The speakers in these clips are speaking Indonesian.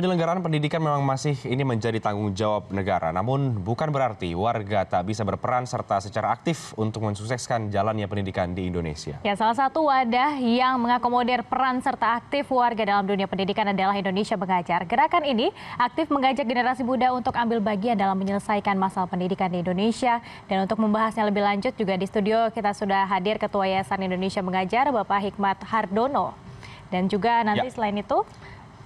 Penyelenggaraan pendidikan memang masih ini menjadi tanggung jawab negara, namun bukan berarti warga tak bisa berperan serta secara aktif untuk mensukseskan jalannya pendidikan di Indonesia. Ya, salah satu wadah yang mengakomodir peran serta aktif warga dalam dunia pendidikan adalah Indonesia Mengajar. Gerakan ini aktif mengajak generasi muda untuk ambil bagian dalam menyelesaikan masalah pendidikan di Indonesia. Dan untuk membahasnya lebih lanjut juga di studio kita sudah hadir Ketua Yayasan Indonesia Mengajar, Bapak Hikmat Hardono. Dan juga nanti ya. selain itu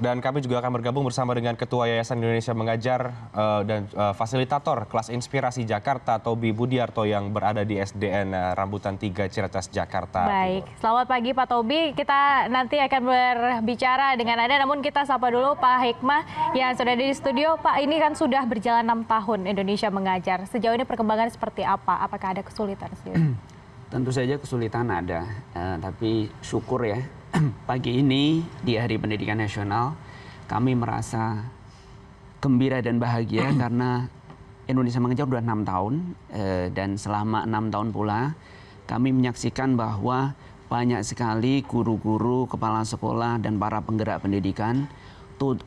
dan kami juga akan bergabung bersama dengan Ketua Yayasan Indonesia Mengajar uh, dan uh, fasilitator kelas inspirasi Jakarta Tobi Budiarto yang berada di SDN eh, Rambutan 3 Ciracas Jakarta. Baik, selamat pagi Pak Tobi. Kita nanti akan berbicara dengan Anda namun kita sapa dulu Pak Hikmah yang sudah di studio. Pak, ini kan sudah berjalan 6 tahun Indonesia Mengajar. Sejauh ini perkembangan seperti apa? Apakah ada kesulitan Tentu saja kesulitan ada, uh, tapi syukur ya pagi ini di Hari Pendidikan Nasional kami merasa gembira dan bahagia karena Indonesia mengejar sudah enam tahun eh, dan selama enam tahun pula kami menyaksikan bahwa banyak sekali guru-guru, kepala sekolah dan para penggerak pendidikan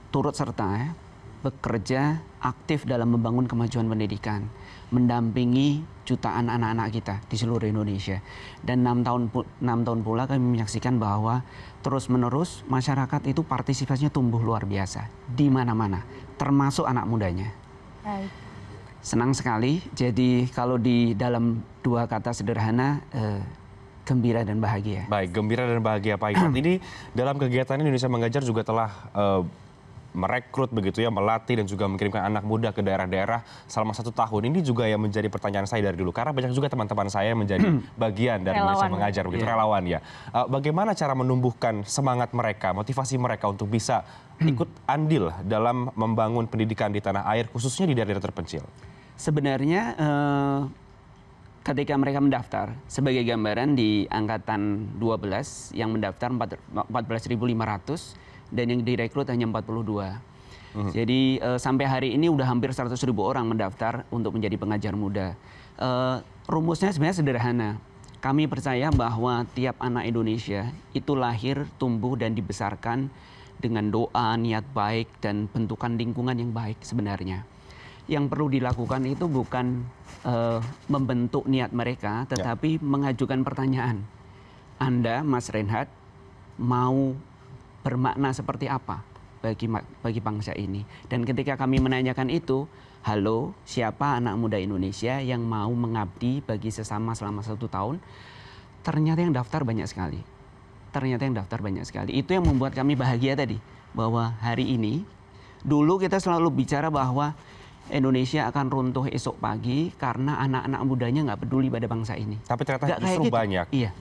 turut serta eh, bekerja aktif dalam membangun kemajuan pendidikan, mendampingi jutaan anak-anak kita di seluruh Indonesia. Dan enam tahun enam tahun pula kami menyaksikan bahwa terus menerus masyarakat itu partisipasinya tumbuh luar biasa di mana-mana, termasuk anak mudanya. Senang sekali. Jadi kalau di dalam dua kata sederhana. Eh, gembira dan bahagia. Baik, gembira dan bahagia Pak Ikat. Ini dalam kegiatan Indonesia Mengajar juga telah eh, merekrut begitu ya, melatih dan juga mengirimkan anak muda ke daerah-daerah selama satu tahun. Ini juga yang menjadi pertanyaan saya dari dulu karena banyak juga teman-teman saya yang menjadi bagian dari relawan. mengajar begitu yeah. relawan ya. Uh, bagaimana cara menumbuhkan semangat mereka, motivasi mereka untuk bisa ikut andil dalam membangun pendidikan di tanah air khususnya di daerah terpencil? Sebenarnya uh, ketika mereka mendaftar sebagai gambaran di angkatan 12 yang mendaftar 14.500 dan yang direkrut hanya 42. Hmm. Jadi uh, sampai hari ini udah hampir 100 ribu orang mendaftar untuk menjadi pengajar muda. Uh, rumusnya sebenarnya sederhana. Kami percaya bahwa tiap anak Indonesia itu lahir, tumbuh, dan dibesarkan dengan doa, niat baik, dan bentukan lingkungan yang baik sebenarnya. Yang perlu dilakukan itu bukan uh, membentuk niat mereka, ya. tetapi ya. mengajukan pertanyaan. Anda, Mas Reinhardt, mau bermakna seperti apa bagi bagi bangsa ini. Dan ketika kami menanyakan itu, halo, siapa anak muda Indonesia yang mau mengabdi bagi sesama selama satu tahun? Ternyata yang daftar banyak sekali. Ternyata yang daftar banyak sekali. Itu yang membuat kami bahagia tadi bahwa hari ini dulu kita selalu bicara bahwa Indonesia akan runtuh esok pagi karena anak-anak mudanya nggak peduli pada bangsa ini. Tapi ternyata gak justru gitu. banyak. Iya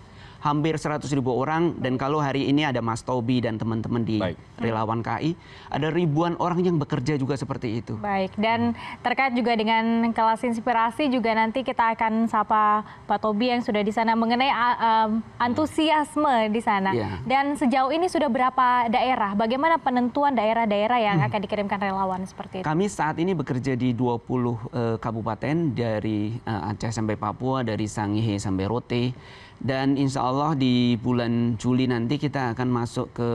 hampir 100 ribu orang dan kalau hari ini ada Mas Tobi dan teman-teman di Baik. relawan KI ada ribuan orang yang bekerja juga seperti itu. Baik dan terkait juga dengan kelas inspirasi juga nanti kita akan sapa Pak Tobi yang sudah di sana mengenai um, antusiasme di sana ya. dan sejauh ini sudah berapa daerah? Bagaimana penentuan daerah-daerah yang hmm. akan dikirimkan relawan seperti itu? Kami saat ini bekerja di 20 uh, eh, kabupaten dari uh, Aceh sampai Papua, dari Sangihe sampai Rote dan insya Allah di bulan Juli nanti kita akan masuk ke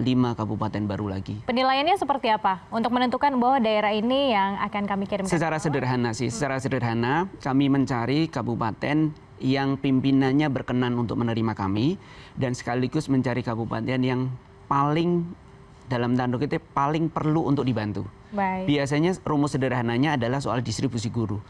lima kabupaten baru lagi. Penilaiannya seperti apa untuk menentukan bahwa daerah ini yang akan kami kirim? Secara sederhana sih, hmm. secara sederhana kami mencari kabupaten yang pimpinannya berkenan untuk menerima kami dan sekaligus mencari kabupaten yang paling dalam tanda kita paling perlu untuk dibantu. Baik. Biasanya rumus sederhananya adalah soal distribusi guru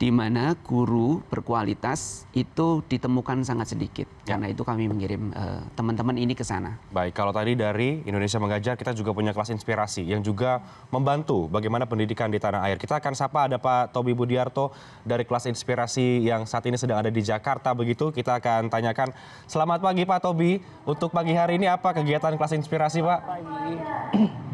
di mana guru berkualitas itu ditemukan sangat sedikit. Ya. Karena itu kami mengirim teman eh, teman-teman ini ke sana. Baik, kalau tadi dari Indonesia Mengajar kita juga punya kelas inspirasi yang juga membantu bagaimana pendidikan di tanah air. Kita akan sapa ada Pak Tobi Budiarto dari kelas inspirasi yang saat ini sedang ada di Jakarta begitu. Kita akan tanyakan, selamat pagi Pak Tobi. Untuk pagi hari ini apa kegiatan kelas inspirasi Pak? Pagi.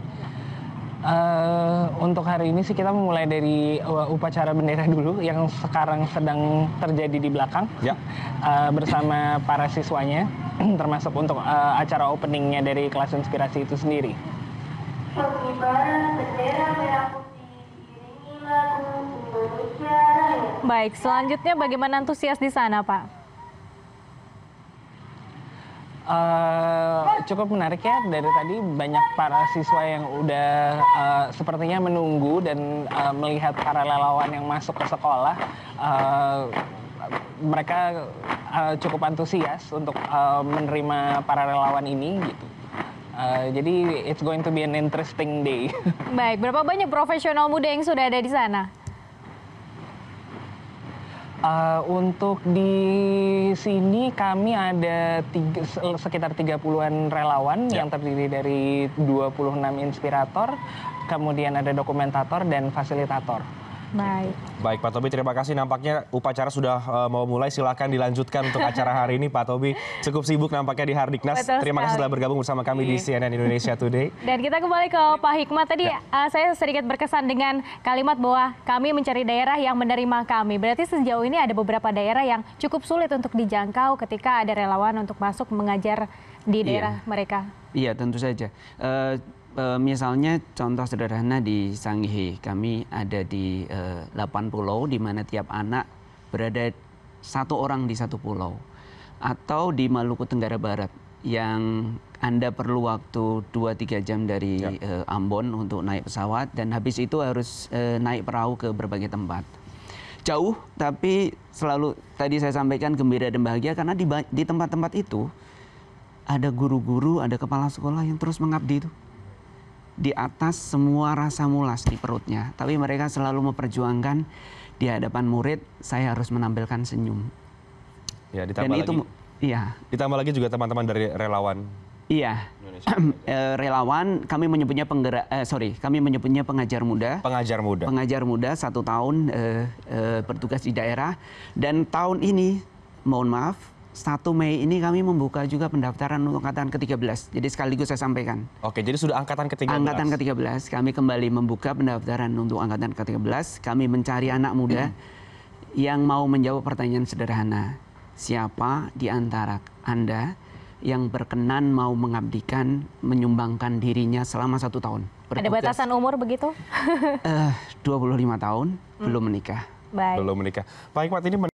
Eh, untuk hari ini sih kita memulai dari eh, upacara bendera dulu yang sekarang sedang terjadi di belakang ya. uh, bersama para siswanya termasuk untuk uh, acara openingnya dari kelas inspirasi itu sendiri. Baik, selanjutnya bagaimana antusias di sana, Pak? uh, cukup menarik ya dari tadi banyak para siswa yang udah uh, sepertinya menunggu dan uh, melihat para relawan yang masuk ke sekolah. Uh, mereka uh, cukup antusias untuk uh, menerima para relawan ini gitu. Uh, jadi it's going to be an interesting day. Baik, berapa banyak profesional muda yang sudah ada di sana? Uh, untuk di sini kami ada tiga, sekitar 30-an relawan yeah. yang terdiri dari 26 inspirator, kemudian ada dokumentator dan fasilitator. Baik. Baik Pak Tobi, terima kasih. Nampaknya upacara sudah uh, mau mulai. silakan dilanjutkan untuk acara hari ini Pak Tobi. Cukup sibuk nampaknya di Hardiknas. Betul terima sekali. kasih telah bergabung bersama kami di iya. CNN Indonesia Today. Dan kita kembali ke Pak Hikmat. Tadi ya. uh, saya sedikit berkesan dengan kalimat bahwa kami mencari daerah yang menerima kami. Berarti sejauh ini ada beberapa daerah yang cukup sulit untuk dijangkau ketika ada relawan untuk masuk mengajar di iya. daerah iya. mereka? Iya, tentu saja. Uh, misalnya contoh sederhana di Sangihe, kami ada di uh, eh, 8 pulau di mana tiap anak berada satu orang di satu pulau. Atau di Maluku Tenggara Barat yang Anda perlu waktu 2-3 jam dari ya. uh, Ambon untuk naik pesawat dan habis itu harus uh, naik perahu ke berbagai tempat jauh tapi selalu tadi saya sampaikan gembira dan bahagia karena di tempat-tempat itu ada guru-guru, ada kepala sekolah yang terus mengabdi itu. Di atas semua rasa mulas di perutnya. Tapi mereka selalu memperjuangkan di hadapan murid, saya harus menampilkan senyum. Ya, ditambah Dan lagi, itu, iya. Ditambah lagi juga teman-teman dari relawan. Iya, eh, relawan kami menyebutnya penggerak, eh, sorry, kami menyebutnya pengajar muda. Pengajar muda. Pengajar muda satu tahun eh, eh, bertugas di daerah dan tahun ini, mohon maaf, 1 Mei ini kami membuka juga pendaftaran untuk angkatan ke-13. Jadi sekaligus saya sampaikan. Oke, jadi sudah angkatan ke-13. Angkatan ke-13 kami kembali membuka pendaftaran untuk angkatan ke-13. Kami mencari anak muda hmm. yang mau menjawab pertanyaan sederhana. Siapa di antara Anda yang berkenan mau mengabdikan, menyumbangkan dirinya selama satu tahun? Ada batasan umur begitu? Eh, uh, 25 tahun, hmm. belum menikah. Baik. Belum menikah. Pak Hikmat ini